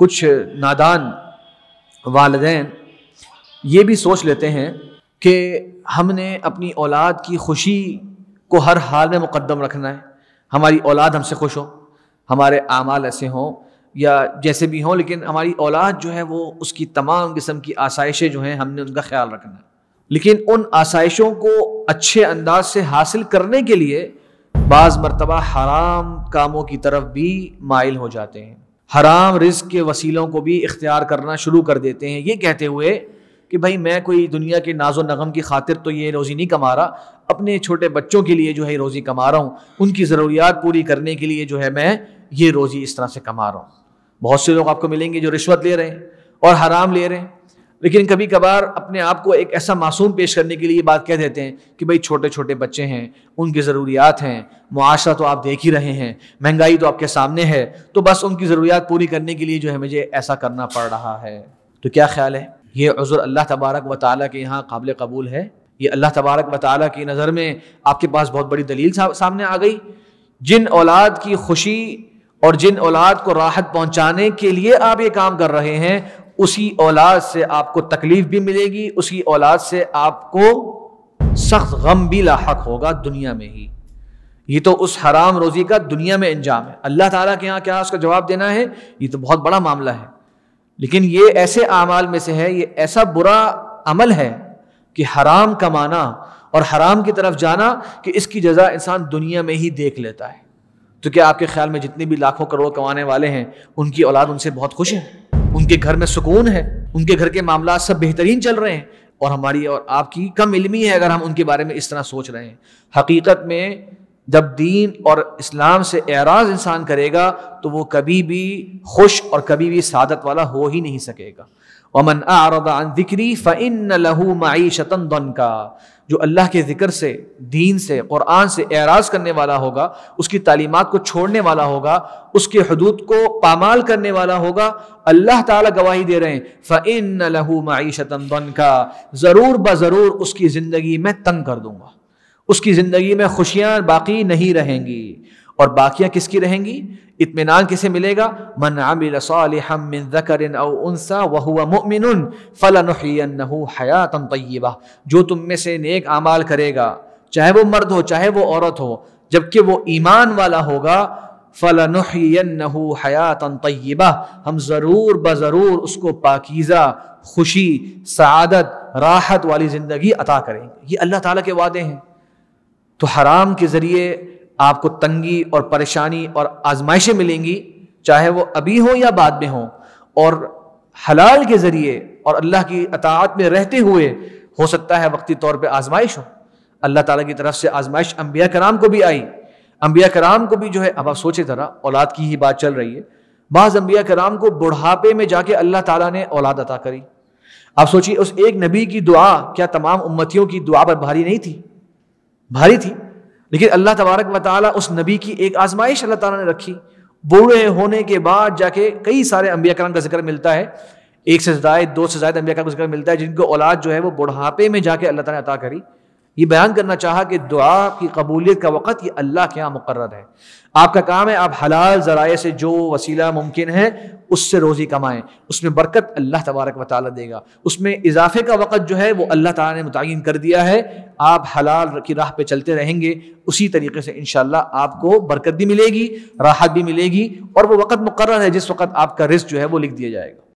कुछ नादान वालदेन ये भी सोच लेते हैं कि हमने अपनी औलाद की खुशी को हर हाल में मुकदम रखना है हमारी औलाद हमसे खुश हो हमारे आमाल ऐसे हों या जैसे भी हों लेकिन हमारी औलाद जो है वो उसकी तमाम किस्म की आसाइशें जो हैं हमने उनका ख्याल रखना है लेकिन उन आसाइशों को अच्छे अंदाज से हासिल करने के लिए बाज़ मरतबा हराम कामों की तरफ भी माइल हो जाते हैं हराम रिस्क के वसीलों को भी इख्तियार करना शुरू कर देते हैं ये कहते हुए कि भाई मैं कोई दुनिया के नाजो नगम की खातिर तो ये रोज़ी नहीं कमा रहा अपने छोटे बच्चों के लिए जो है रोज़ी कमा रहा हूँ उनकी ज़रूरियात पूरी करने के लिए जो है मैं ये रोज़ी इस तरह से कमा रहा हूँ बहुत से लोग आपको मिलेंगे जो रिश्वत ले रहे हैं और हराम ले रहे हैं लेकिन कभी कभार अपने आप को एक ऐसा मासूम पेश करने के लिए बात कह देते हैं कि भाई छोटे छोटे बच्चे हैं उनकी ज़रूरियात हैं मुआशरा तो आप देख ही रहे हैं महंगाई तो आपके सामने है तो बस उनकी ज़रूरियात पूरी करने के लिए जो है मुझे ऐसा करना पड़ रहा है तो क्या ख्याल है ये अज़र अल्लाह तबारक व ताली के यहाँ काबिल कबूल है ये अल्लाह तबारक व ताली की नज़र में आपके पास बहुत बड़ी दलील सामने आ गई जिन औलाद की खुशी और जिन औलाद को राहत पहुंचाने के लिए आप ये काम कर रहे हैं उसी औलाद से आपको तकलीफ भी मिलेगी उसी औलाद से आपको सख्त गम भी लाक होगा दुनिया में ही ये तो उस हराम रोज़ी का दुनिया में इंजाम है अल्लाह ताला के यहाँ क्या उसका जवाब देना है ये तो बहुत बड़ा मामला है लेकिन ये ऐसे अमाल में से है ये ऐसा बुरा अमल है कि हराम कमाना और हराम की तरफ जाना कि इसकी जजा इंसान दुनिया में ही देख लेता है तो क्या आपके ख्याल में जितने भी लाखों करोड़ कमाने वाले हैं उनकी औलाद उनसे बहुत खुश है उनके घर में सुकून है उनके घर के मामला सब बेहतरीन चल रहे हैं और हमारी और आपकी कम इलमी है अगर हम उनके बारे में इस तरह सोच रहे हैं हकीकत में जब दीन और इस्लाम से एराज इंसान करेगा तो वो कभी भी खुश और कभी भी सादत वाला हो ही नहीं सकेगा वमन आरदान ज़िक्री फ़िन लहू मीशतन दन का जो अल्लाह के ज़िक्र से दीन से क़ुरान से एराज करने वाला होगा उसकी तालीमत को छोड़ने वाला होगा उसके हदूद को पामाल करने वाला होगा अल्लाह ताला गवाही दे रहे हैं फ़िन लहू मीशतन दन का ज़रूर बज़रूर उसकी ज़िंदगी में तंग कर दूंगा उसकी ज़िंदगी में खुशियां बाकी नहीं रहेंगी और बाकियाँ किसकी रहेंगी इतमान किसे मिलेगा मन आमिल मिन ज़करिन औ उनसा तय्यबा जो तुम में से नेक आमाल करेगा चाहे वो मर्द हो चाहे वो औरत हो जबकि वो ईमान वाला होगा फ़लनहयन्नहु हयातन तय्यबा हम ज़रूर बज़रूर उसको पाकिज़ा खुशी सदत राहत वाली ज़िंदगी अता करेंगे ये अल्लाह ताली के वादे हैं तो हराम के ज़रिए आपको तंगी और परेशानी और आजमाइशें मिलेंगी चाहे वो अभी हो या बाद में हो और हलाल के ज़रिए और अल्लाह की अतात में रहते हुए हो सकता है वक्ती तौर पर आजमाइश हो अल्लाह ताला की तरफ से आजमाइश अम्बिया कराम को भी आई अम्बिया कराम को भी जो है अब आप सोचे ज़रा औलाद की ही बात चल रही है बाज़ अम्बिया कराम को बुढ़ापे में जाके अल्लाह ताला ने औलाद अता करी आप सोचिए उस एक नबी की दुआ क्या तमाम उम्मतियों की दुआ पर भारी नहीं थी भारी थी लेकिन अल्लाह तबारक वाल उस नबी की एक आजमाइश अल्लाह ताला ने रखी बूढ़े होने के बाद जाके कई सारे अम्बिया कराम का जिक्र मिलता है एक से ज्यादा दो से ज्यादा अम्बिया कराम का जिक्र मिलता है जिनको औलाद जो है वो बुढ़ापे में जाके अल्लाह ने अता करी ये बयान करना चाहा कि दुआ की कबूलियत का वक़्त ये अल्लाह के यहाँ मुकर है आपका काम है आप हलाल ज़राए से जो वसीला मुमकिन है उससे रोज़ी कमाएँ उसमें बरकत अल्लाह तबारक व देगा उसमें इजाफे का वक़्त जो है वो अल्लाह ताला ने मुतिन कर दिया है आप हलाल की राह पे चलते रहेंगे उसी तरीके से इन आपको बरकत भी मिलेगी राहत भी मिलेगी और वो वक़्त मुकर है जिस वक़्त आपका रिस्क जो है वो लिख दिया जाएगा